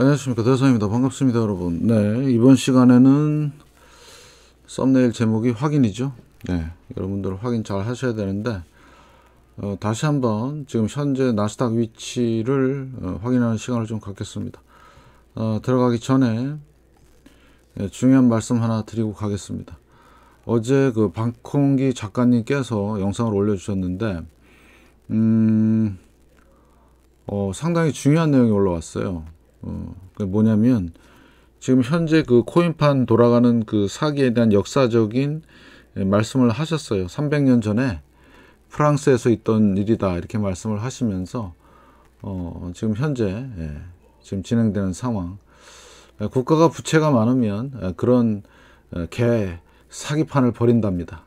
안녕하십니까 대사입니다 반갑습니다 여러분 네 이번 시간에는 썸네일 제목이 확인이죠 네 여러분들 확인 잘 하셔야 되는데 어, 다시 한번 지금 현재 나스닥 위치를 어, 확인하는 시간을 좀 갖겠습니다. 어, 들어가기 전에 예, 중요한 말씀 하나 드리고 가겠습니다. 어제 그 방콩기 작가님께서 영상을 올려주셨는데 음, 어, 상당히 중요한 내용이 올라왔어요. 어, 뭐냐면 지금 현재 그 코인판 돌아가는 그 사기에 대한 역사적인 예, 말씀을 하셨어요. 300년 전에 프랑스에서 있던 일이다 이렇게 말씀을 하시면서 어, 지금 현재 예, 지금 진행되는 상황 예, 국가가 부채가 많으면 예, 그런 예, 개 사기판을 벌인답니다.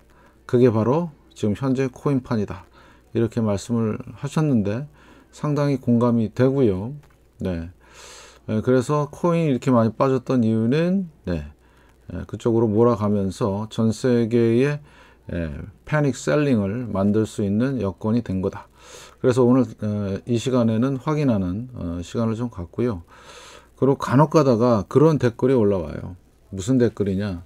그게 바로 지금 현재 코인판이다. 이렇게 말씀을 하셨는데 상당히 공감이 되고요. 네. 그래서 코인이 이렇게 많이 빠졌던 이유는 네. 그쪽으로 몰아가면서 전 세계의 예, 패닉 셀링을 만들 수 있는 여건이 된 거다. 그래서 오늘 어, 이 시간에는 확인하는 어, 시간을 좀 갖고요. 그리고 간혹 가다가 그런 댓글이 올라와요. 무슨 댓글이냐.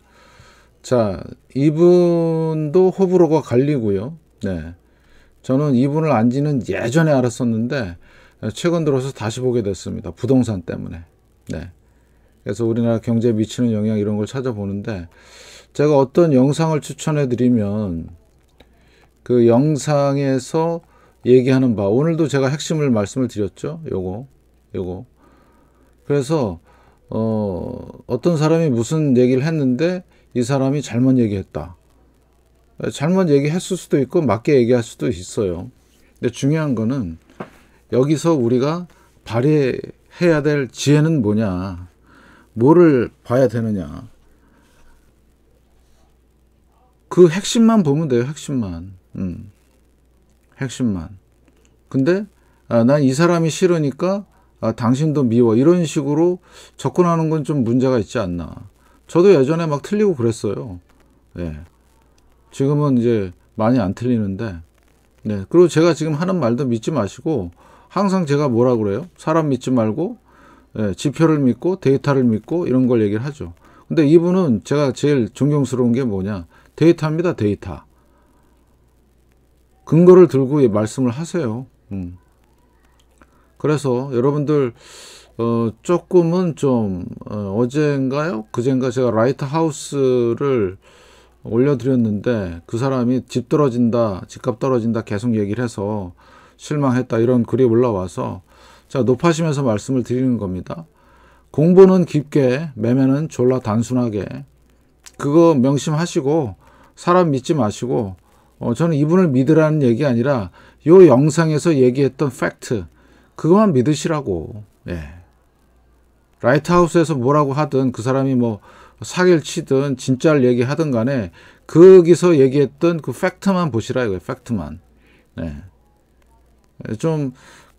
자, 이분도 호불호가 갈리고요. 네. 저는 이분을 안지는 예전에 알았었는데 최근 들어서 다시 보게 됐습니다. 부동산 때문에. 네. 그래서 우리나라 경제에 미치는 영향 이런 걸 찾아보는데 제가 어떤 영상을 추천해 드리면 그 영상에서 얘기하는 바 오늘도 제가 핵심을 말씀을 드렸죠 요거 요거 그래서 어, 어떤 사람이 무슨 얘기를 했는데 이 사람이 잘못 얘기했다 잘못 얘기했을 수도 있고 맞게 얘기할 수도 있어요 근데 중요한 거는 여기서 우리가 발휘해야 될 지혜는 뭐냐 뭐를 봐야 되느냐. 그 핵심만 보면 돼요, 핵심만. 음. 핵심만. 근데, 아, 난 이 사람이 싫으니까, 아, 당신도 미워. 이런 식으로 접근하는 건 좀 문제가 있지 않나. 저도 예전에 막 틀리고 그랬어요. 예. 지금은 이제 많이 안 틀리는데. 네. 그리고 제가 지금 하는 말도 믿지 마시고, 항상 제가 뭐라 그래요? 사람 믿지 말고, 예, 지표를 믿고 데이터를 믿고 이런 걸 얘기를 하죠. 근데 이분은 제가 제일 존경스러운 게 뭐냐. 데이터입니다. 데이터. 근거를 들고 말씀을 하세요. 음. 그래서 여러분들 어, 조금은 좀 어, 제인가요 그젠가 제가 라이트 하우스를 올려드렸는데 그 사람이 집 떨어진다, 집값 떨어진다 계속 얘기를 해서 실망했다 이런 글이 올라와서 자, 높아지면서 말씀을 드리는 겁니다. 공부는 깊게, 매매는 졸라 단순하게. 그거 명심하시고, 사람 믿지 마시고, 어, 저는 이분을 믿으라는 얘기 아니라, 요 영상에서 얘기했던 팩트, 그것만 믿으시라고, 예. 라이트하우스에서 뭐라고 하든, 그 사람이 뭐, 사기를 치든, 진짜를 얘기하든 간에, 거기서 얘기했던 그 팩트만 보시라, 이거예요, 팩트만. 예. 좀,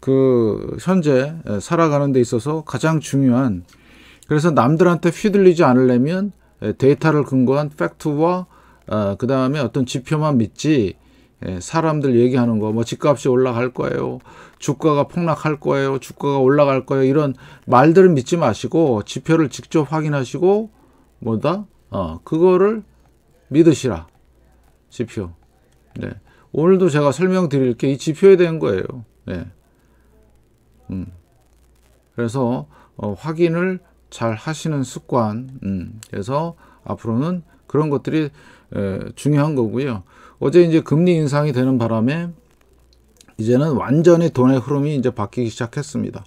그 현재 살아가는 데 있어서 가장 중요한 그래서 남들한테 휘둘리지 않으려면 데이터를 근거한 팩트와 어, 그 다음에 어떤 지표만 믿지 예, 사람들 얘기하는 거, 뭐 집값이 올라갈 거예요, 주가가 폭락할 거예요, 주가가 올라갈 거예요 이런 말들을 믿지 마시고 지표를 직접 확인하시고 뭐다, 어 그거를 믿으시라 지표. 네. 오늘도 제가 설명드릴 게 이 지표에 대한 거예요. 네. 음. 그래서 어, 확인을 잘 하시는 습관. 음. 그래서 앞으로는 그런 것들이 에, 중요한 거고요. 어제 이제 금리 인상이 되는 바람에 이제는 완전히 돈의 흐름이 이제 바뀌기 시작했습니다.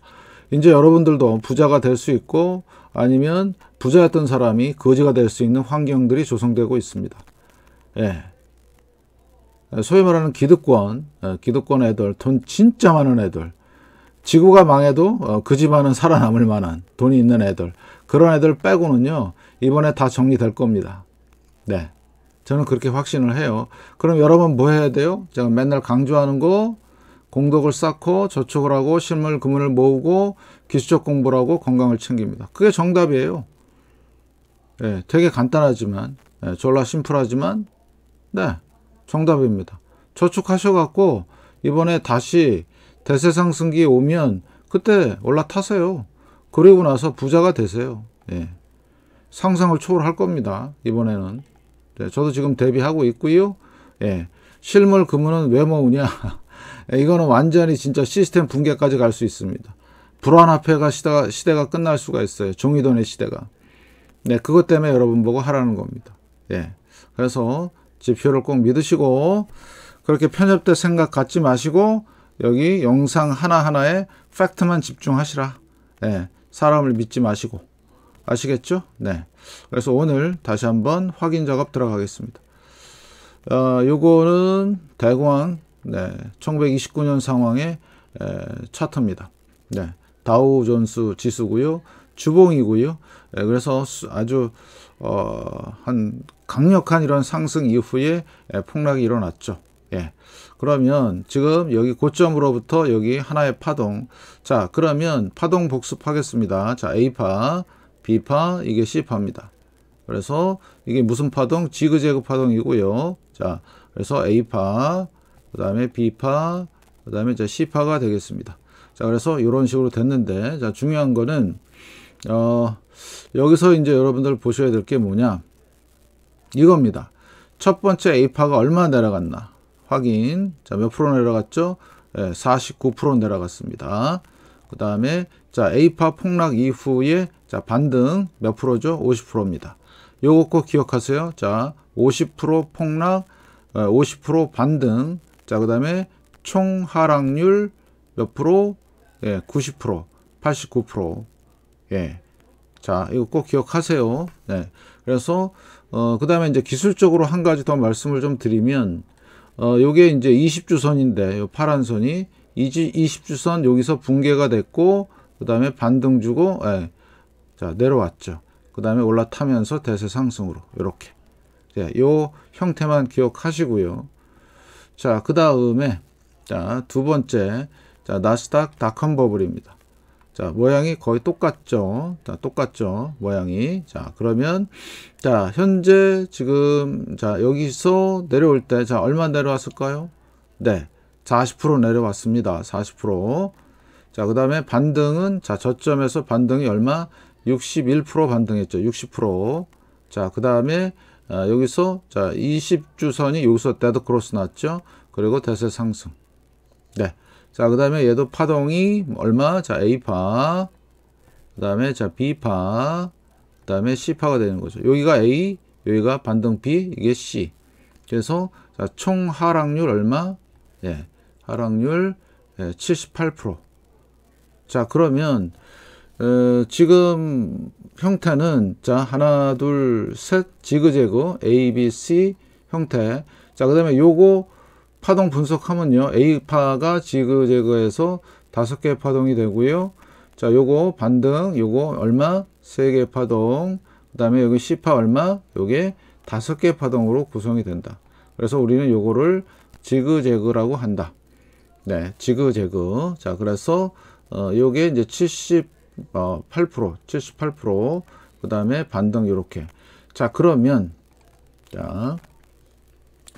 이제 여러분들도 부자가 될 수 있고 아니면 부자였던 사람이 거지가 될 수 있는 환경들이 조성되고 있습니다. 예. 소위 말하는 기득권, 어, 기득권 애들, 돈 진짜 많은 애들, 지구가 망해도 어, 그 집안은 살아남을 만한 돈이 있는 애들 그런 애들 빼고는요 이번에 다 정리될 겁니다 네 저는 그렇게 확신을 해요 그럼 여러분 뭐 해야 돼요 제가 맨날 강조하는 거 공덕을 쌓고 저축을 하고 실물 그은을 모으고 기술적 공부를 하고 건강을 챙깁니다 그게 정답이에요 네, 되게 간단하지만 네, 졸라 심플하지만 네 정답입니다 저축하셔갖고 이번에 다시 대세 상승기 오면 그때 올라타세요. 그리고 나서 부자가 되세요. 예. 상상을 초월할 겁니다. 이번에는. 네, 저도 지금 대비하고 있고요. 예. 실물 금은왜 모으냐. 예, 이거는 완전히 진짜 시스템 붕괴까지 갈 수 있습니다. 불안화폐가 시대가, 시대가 끝날 수가 있어요. 종이돈의 시대가. 네, 그것 때문에 여러분 보고 하라는 겁니다. 예. 그래서 지표를 꼭 믿으시고, 그렇게 편협된 생각 갖지 마시고, 여기 영상 하나하나에 팩트만 집중하시라. 네, 사람을 믿지 마시고. 아시겠죠? 네. 그래서 오늘 다시 한번 확인 작업 들어가겠습니다. 어, 요거는 대공황 네, 1929년 상황의 에, 차트입니다. 네, 다우존스 지수고요. 주봉이고요. 네, 그래서 아주 어, 한 강력한 이런 상승 이후에 에, 폭락이 일어났죠. 예. 그러면 지금 여기 고점으로부터 여기 하나의 파동. 자, 그러면 파동 복습하겠습니다. 자, A파, B파, 이게 C파입니다. 그래서 이게 무슨 파동? 지그재그 파동이고요. 자, 그래서 A파, 그 다음에 B파, 그 다음에 이제 C파가 되겠습니다. 자, 그래서 이런 식으로 됐는데, 자, 중요한 거는, 어, 여기서 이제 여러분들 보셔야 될 게 뭐냐. 이겁니다. 첫 번째 A파가 얼마 나 내려갔나. 확인. 자, 몇 프로 내려갔죠? 예, 49% 내려갔습니다. 그 다음에 자, A파 폭락 이후에 자, 반등 몇 프로죠? 50%입니다. 요거 꼭 기억하세요. 자, 50% 폭락, 50% 어, 반등. 자, 그다음에 총 하락률 몇 프로? 예, 90%, 89%. 예. 자, 이거 꼭 기억하세요. 네. 그래서 어, 그다음에 이제 기술적으로 한 가지 더 말씀을 좀 드리면 어, 요게 이제 20주선인데, 요 파란 선이 20주선 여기서 붕괴가 됐고, 그 다음에 반등 주고, 예. 자, 내려왔죠. 그 다음에 올라타면서 대세 상승으로, 요렇게. 예, 요 형태만 기억하시고요. 자, 그 다음에, 자, 두 번째, 자, 나스닥 닷컴 버블입니다. 자, 모양이 거의 똑같죠. 자, 똑같죠. 모양이. 자, 그러면, 자, 현재 지금, 자, 여기서 내려올 때, 자, 얼마 내려왔을까요? 네. 40% 내려왔습니다. 40%. 자, 그 다음에 반등은, 자, 저점에서 반등이 얼마? 61% 반등했죠. 60%. 자, 그 다음에, 아, 여기서, 자, 20주선이 여기서 데드 크로스 났죠. 그리고 대세 상승. 네. 자, 그 다음에 얘도 파동이 얼마? 자, A파. 그 다음에 자, B파. 그 다음에 C파가 되는 거죠. 여기가 A, 여기가 반등 B, 이게 C. 그래서 자, 총 하락률 얼마? 예. 하락률 예, 78%. 자, 그러면 어, 지금 형태는 자, 하나, 둘, 셋 지그재그 A, B, C 형태. 자, 그다음에 요거 파동 분석하면요. A파가 지그 재그해서 다섯 개 파동이 되고요. 자, 요거 반등, 요거 얼마? 세 개 파동. 그다음에 여기 C파 얼마? 요게 다섯 개 파동으로 구성이 된다. 그래서 우리는 요거를 지그재그라고 한다. 네, 지그재그. 자, 그래서 어 요게 이제 78%, 0어 78%, 그다음에 반등 요렇게. 자, 그러면 자,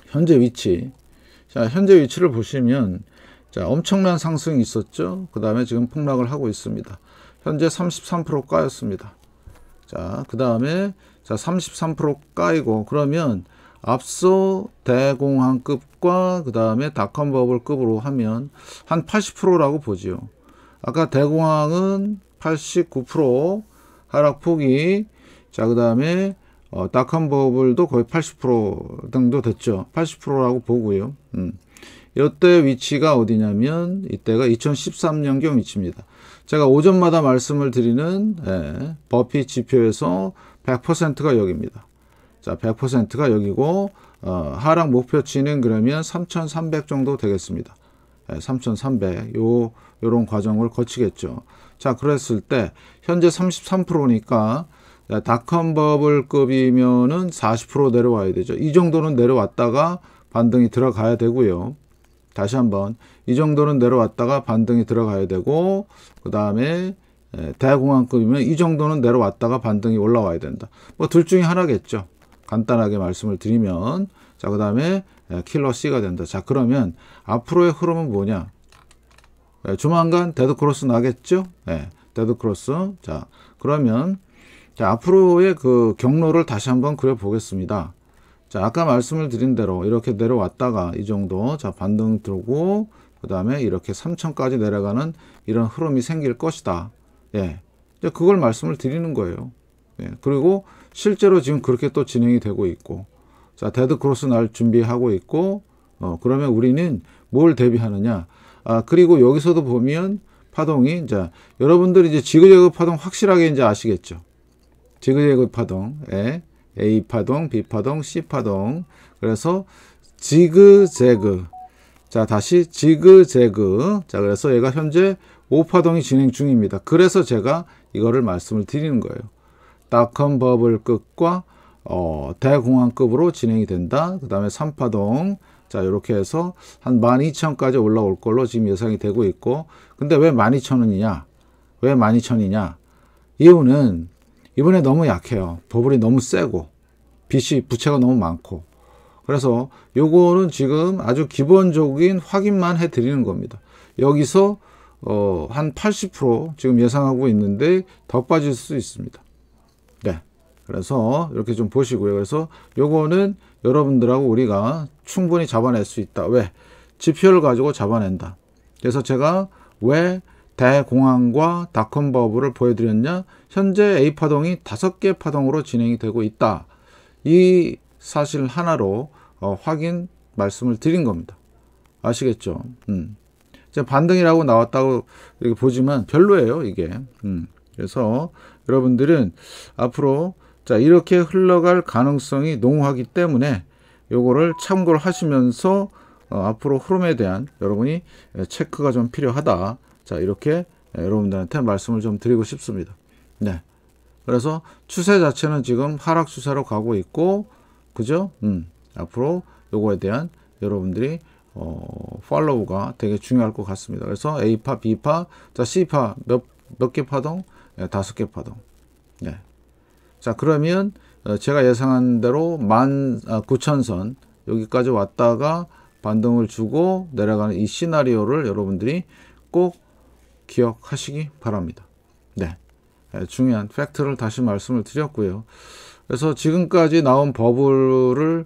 현재 위치 자, 현재 위치를 보시면 자, 엄청난 상승이 있었죠. 그 다음에 지금 폭락을 하고 있습니다. 현재 33% 까였습니다. 자, 그 다음에 자, 33% 까이고 그러면 앞서 대공황급과 그 다음에 닷컴 버블급으로 하면 한 80%라고 보지요. 아까 대공황은 89% 하락폭이 자, 그 다음에 어, 닷컴 버블도 거의 80% 정도 됐죠. 80%라고 보고요. 음. 이때 위치가 어디냐면 이때가 2013년경 위치입니다. 제가 오전마다 말씀을 드리는 예, 버피 지표에서 100%가 여기입니다. 자, 100%가 여기고 어, 하락 목표치는 그러면 3,300 정도 되겠습니다. 예, 3,300요 요런 과정을 거치겠죠. 자, 그랬을 때 현재 33%니까 닷컴버블급이면은 40% 내려와야 되죠. 이 정도는 내려왔다가 반등이 들어가야 되고요. 다시 한번 이 정도는 내려왔다가 반등이 들어가야 되고 그 다음에 예, 대공황급이면이 정도는 내려왔다가 반등이 올라와야 된다. 뭐 둘 중에 하나겠죠. 간단하게 말씀을 드리면 자 그 다음에 예, 킬러 C가 된다. 자 그러면 앞으로의 흐름은 뭐냐? 예, 조만간 데드크로스 나겠죠? 네, 데드크로스. 자 그러면 자, 앞으로의 그 경로를 다시 한번 그려보겠습니다. 자, 아까 말씀을 드린 대로 이렇게 내려왔다가 이 정도 자 반등 들고 그 다음에 이렇게 3천까지 내려가는 이런 흐름이 생길 것이다. 예. 그걸 말씀을 드리는 거예요. 예. 그리고 실제로 지금 그렇게 또 진행이 되고 있고 자 데드 크로스 날 준비하고 있고 어, 그러면 우리는 뭘 대비하느냐 아 그리고 여기서도 보면 파동이 이제 여러분들이 이제 지그재그 파동 확실하게 이제 아시겠죠 지그재그 파동, 예, A 파동, B 파동, C 파동. 그래서 지그재그. 자, 다시 지그재그. 자, 그래서 얘가 현재 5파동이 진행 중입니다. 그래서 제가 이거를 말씀을 드리는 거예요. 닷컴 버블 끝과 어, 대공황급으로 진행이 된다. 그 다음에 3파동. 자, 이렇게 해서 한 12,000까지 올라올 걸로 지금 예상이 되고 있고. 근데 왜 12,000원이냐? 왜 12,000이냐? 이유는 이번에 너무 약해요. 버블이 너무 세고 빚이 부채가 너무 많고 그래서 요거는 지금 아주 기본적인 확인만 해 드리는 겁니다. 여기서 어, 한 80% 지금 예상하고 있는데 더 빠질 수 있습니다. 네. 그래서 이렇게 좀 보시고요. 그래서 요거는 여러분들하고 우리가 충분히 잡아낼 수 있다. 왜? 지표를 가지고 잡아낸다. 그래서 제가 왜 대공황과 닷컴 버블을 보여드렸냐? 현재 A 파동이 다섯 개 파동으로 진행이 되고 있다. 이 사실 하나로 어, 확인 말씀을 드린 겁니다. 아시겠죠? 음. 반등이라고 나왔다고 이렇게 보지만 별로예요, 이게. 음. 그래서 여러분들은 앞으로 자, 이렇게 흘러갈 가능성이 농후하기 때문에 요거를 참고를 하시면서 어, 앞으로 흐름에 대한 여러분이 체크가 좀 필요하다. 자, 이렇게 여러분들한테 말씀을 좀 드리고 싶습니다. 네. 그래서 추세 자체는 지금 하락 추세로 가고 있고, 그죠? 음, 앞으로 요거에 대한 여러분들이 어, 팔로우가 되게 중요할 것 같습니다. 그래서 A파, B파, 자, C파 몇, 몇 개 파동? 네, 다섯 개 파동. 네. 자, 그러면 어, 제가 예상한 대로 만, 9천선 아, 여기까지 왔다가 반등을 주고 내려가는 이 시나리오를 여러분들이 꼭 기억하시기 바랍니다. 네. 예, 중요한 팩트를 다시 말씀을 드렸고요. 그래서 지금까지 나온 버블을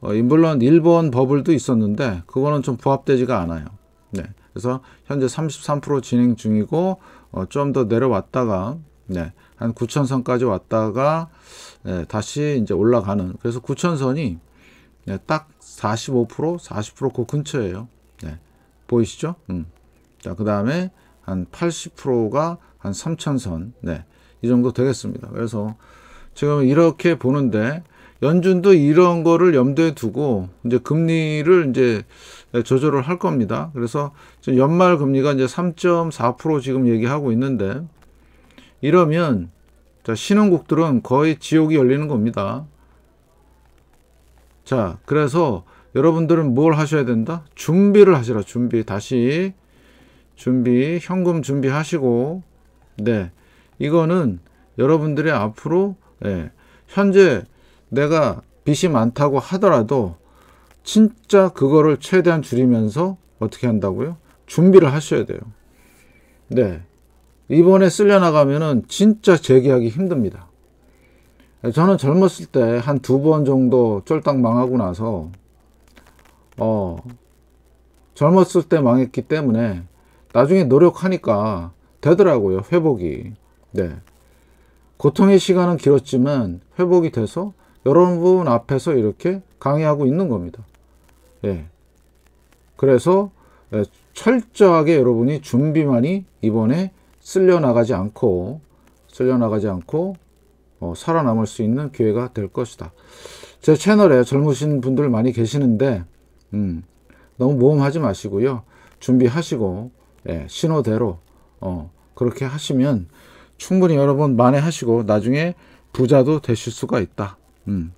어, 물론 일본 버블도 있었는데 그거는 좀 부합되지가 않아요. 네. 그래서 현재 33% 진행 중이고 어, 좀더 내려왔다가 네. 한 9천선까지 왔다가 네, 다시 이제 올라가는 그래서 9천선이 네, 딱 45%, 40%그 근처예요. 네. 보이시죠? 음. 자, 그다음에 한 80%가 한 3천선 네. 이 정도 되겠습니다. 그래서 지금 이렇게 보는데 연준도 이런 거를 염두에 두고 이제 금리를 이제 조절을 할 겁니다. 그래서 연말 금리가 이제 3.4% 지금 얘기하고 있는데 이러면 자, 신흥국들은 거의 지옥이 열리는 겁니다. 자, 그래서 여러분들은 뭘 하셔야 된다? 준비를 하시라. 준비. 다시 준비, 현금 준비하시고, 네. 이거는 여러분들의 앞으로, 예, 현재 내가 빚이 많다고 하더라도, 진짜 그거를 최대한 줄이면서 어떻게 한다고요? 준비를 하셔야 돼요. 네. 이번에 쓸려나가면은 진짜 재기하기 힘듭니다. 저는 젊었을 때 한 두 번 정도 쫄딱 망하고 나서, 어, 젊었을 때 망했기 때문에 나중에 노력하니까 되더라고요. 회복이. 네. 고통의 시간은 길었지만 회복이 돼서 여러분 앞에서 이렇게 강의하고 있는 겁니다. 예. 그래서 예, 철저하게 여러분이 준비만이 이번에 쓸려나가지 않고 쓸려나가지 않고 어, 살아남을 수 있는 기회가 될 것이다. 제 채널에 젊으신 분들 많이 계시는데 음, 너무 모험하지 마시고요. 준비하시고 예, 신호대로 어, 그렇게 하시면 충분히 여러분 만회하시고 나중에 부자도 되실 수가 있다. 음.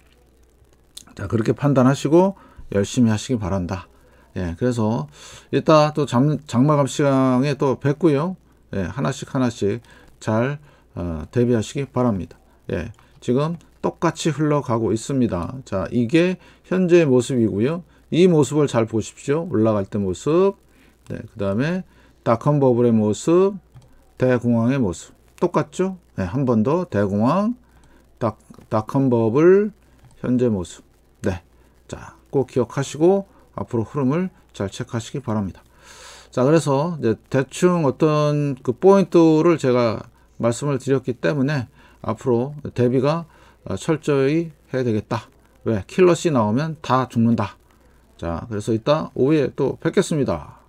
자 그렇게 판단하시고 열심히 하시기 바란다. 예, 그래서 이따 또 장, 장마감 시간에 또 뵙고요. 예, 하나씩 하나씩 잘 어, 대비하시기 바랍니다. 예, 지금 똑같이 흘러가고 있습니다. 자, 이게 현재의 모습이고요. 이 모습을 잘 보십시오. 올라갈 때 모습. 네, 그 다음에 닷컴 버블의 모습, 대공황의 모습 똑같죠? 네, 한 번 더 대공황, 닷, 닷컴 버블 현재 모습 네, 자꼭 기억하시고 앞으로 흐름을 잘 체크하시기 바랍니다. 자 그래서 이제 대충 어떤 그 포인트를 제가 말씀을 드렸기 때문에 앞으로 대비가 어, 철저히 해야 되겠다. 왜? 킬러씨 나오면 다 죽는다. 자, 그래서 이따 오후에 또 뵙겠습니다.